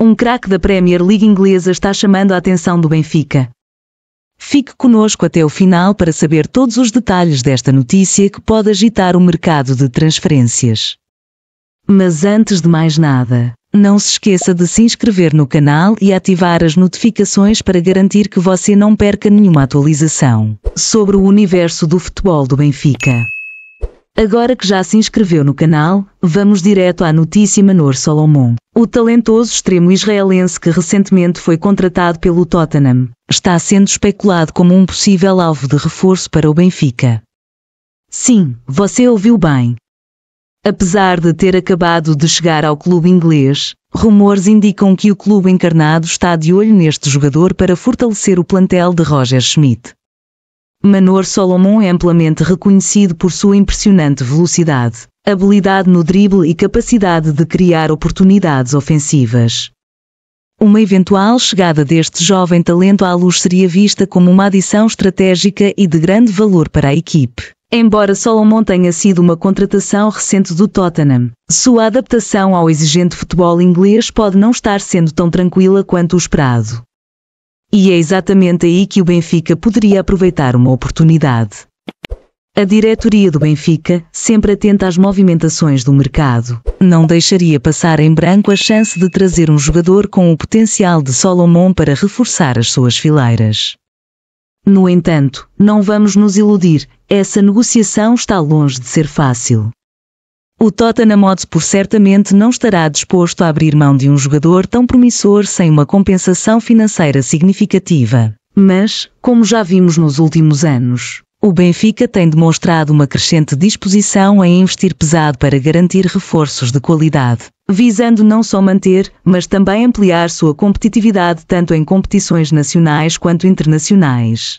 Um craque da Premier League inglesa está chamando a atenção do Benfica. Fique conosco até o final para saber todos os detalhes desta notícia que pode agitar o mercado de transferências. Mas antes de mais nada, não se esqueça de se inscrever no canal e ativar as notificações para garantir que você não perca nenhuma atualização sobre o universo do futebol do Benfica. Agora que já se inscreveu no canal, vamos direto à notícia Manor Solomon. O talentoso extremo israelense que recentemente foi contratado pelo Tottenham, está sendo especulado como um possível alvo de reforço para o Benfica. Sim, você ouviu bem. Apesar de ter acabado de chegar ao clube inglês, rumores indicam que o clube encarnado está de olho neste jogador para fortalecer o plantel de Roger Schmidt. Manor Solomon é amplamente reconhecido por sua impressionante velocidade, habilidade no drible e capacidade de criar oportunidades ofensivas. Uma eventual chegada deste jovem talento à luz seria vista como uma adição estratégica e de grande valor para a equipe. Embora Solomon tenha sido uma contratação recente do Tottenham, sua adaptação ao exigente futebol inglês pode não estar sendo tão tranquila quanto o esperado. E é exatamente aí que o Benfica poderia aproveitar uma oportunidade. A diretoria do Benfica, sempre atenta às movimentações do mercado, não deixaria passar em branco a chance de trazer um jogador com o potencial de Solomon para reforçar as suas fileiras. No entanto, não vamos nos iludir, essa negociação está longe de ser fácil. O Tottenham Hotspur certamente não estará disposto a abrir mão de um jogador tão promissor sem uma compensação financeira significativa. Mas, como já vimos nos últimos anos, o Benfica tem demonstrado uma crescente disposição em investir pesado para garantir reforços de qualidade, visando não só manter, mas também ampliar sua competitividade tanto em competições nacionais quanto internacionais.